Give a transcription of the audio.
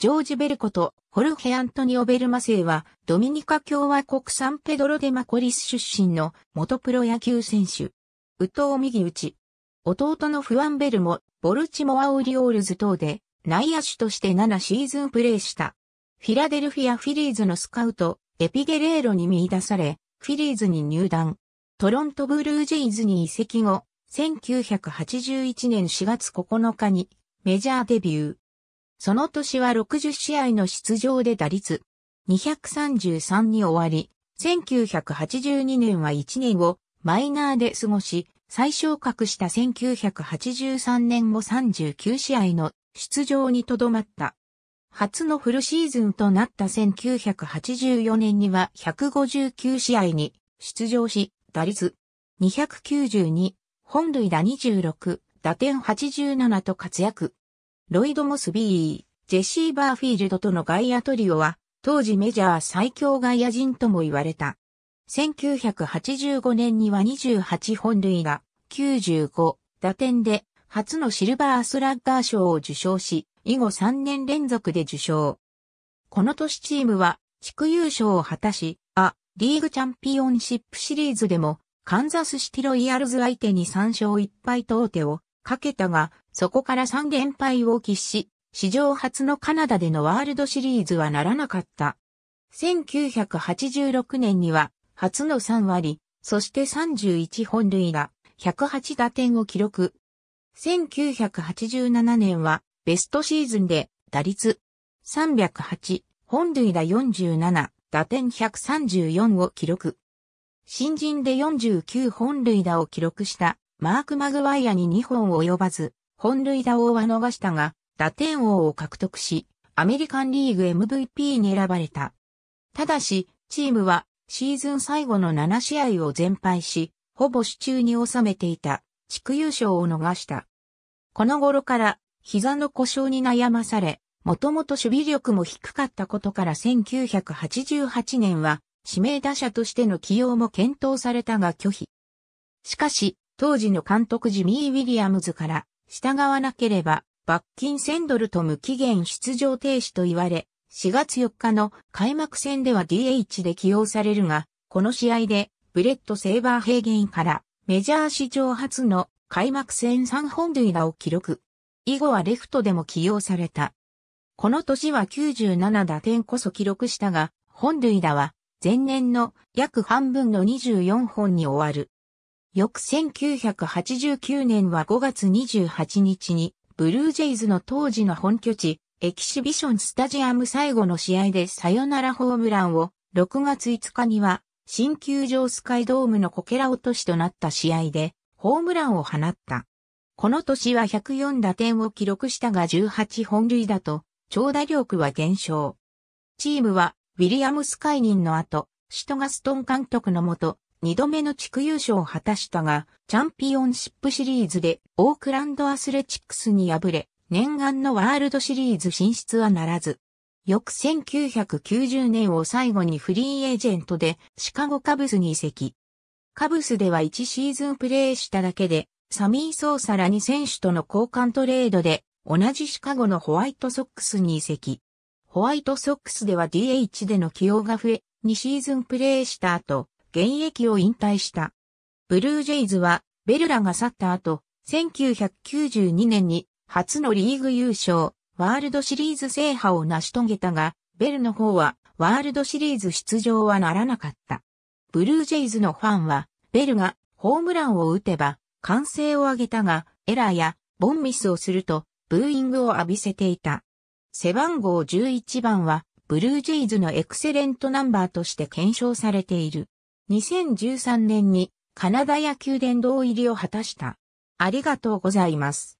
ジョージ・ベルコとホルヘ・アントニオ・ベルマセイは、ドミニカ共和国サンペドロデマコリス出身の元プロ野球選手。右投右打ち。弟のフアン・ベルも、ボルチモア・オリオールズ等で、内野手として7シーズンプレーした。フィラデルフィア・フィリーズのスカウト、エピゲレーロに見出され、フィリーズに入団。トロント・ブルージェイズに移籍後、1981年4月9日にメジャーデビュー。その年は60試合の出場で打率233に終わり、1982年は1年をマイナーで過ごし、最昇格した1983年も39試合の出場にとどまった。初のフルシーズンとなった1984年には159試合に出場し、打率292、本塁打26、打点87と活躍。ロイド・モスビー、ジェシー・バーフィールドとの外野トリオは、当時メジャー最強外野陣とも言われた。1985年には28本塁が95打点で、初のシルバースラッガー賞を受賞し、以後3年連続で受賞。この年チームは、地区優勝を果たし、ア・リーグチャンピオンシップシリーズでも、カンザスシティロイヤルズ相手に3勝1敗と王手をかけたが、そこから3連敗を喫し、史上初のカナダでのワールドシリーズはならなかった。1986年には、初の3割、そして31本塁打、108打点を記録。1987年は、ベストシーズンで、打率308、本塁打47、打点134を記録。新人で49本塁打を記録したマーク・マグワイアに2本及ばず、本塁打王は逃したが、打点王を獲得し、アメリカンリーグ MVP に選ばれた。ただし、チームはシーズン最後の7試合を全敗し、ほぼ手中に収めていた地区優勝を逃した。この頃から膝の故障に悩まされ、もともと守備力も低かったことから1988年は指名打者としての起用も検討されたが拒否。しかし、当時の監督ジミー・ウィリアムズから従わなければ罰金1000ドルと無期限出場停止と言われ、4月4日の開幕戦では DH で起用されるが、この試合でブレット・セーバー平原からメジャー史上初の開幕戦3本塁打を記録。以後はレフトでも起用された。この年は97打点こそ記録したが、本塁打は前年の約半分の24本に終わる。翌1989年は5月28日に、ブルージェイズの当時の本拠地、エキシビションスタジアム最後の試合でサヨナラホームランを、6月5日には、新球場スカイドームのこけら落としとなった試合で、ホームランを放った。この年は104打点を記録したが18本塁打と、長打力は減少。チームは、ウィリアムス解任の後、シュトガストン監督のもと、2度目の地区優勝を果たしたが、チャンピオンシップシリーズでオークランドアスレチックスに敗れ、念願のワールドシリーズ進出はならず。翌1990年を最後にフリーエージェントでシカゴカブスに移籍。カブスでは1シーズンプレーしただけで、サミー・ソーサラに選手との交換トレードで、同じシカゴのホワイトソックスに移籍。ホワイトソックスでは DH での起用が増え、2シーズンプレーした後、現役を引退した。ブルージェイズは、ベルラが去った後、1992年に初のリーグ優勝、ワールドシリーズ制覇を成し遂げたが、ベルの方はワールドシリーズ出場はならなかった。ブルージェイズのファンは、ベルがホームランを打てば、歓声を上げたが、エラーやボンミスをすると、ブーイングを浴びせていた。背番号11番は、ブルージェイズのエクセレントナンバーとして検証されている。2013年にカナダ野球殿堂入りを果たした。ありがとうございます。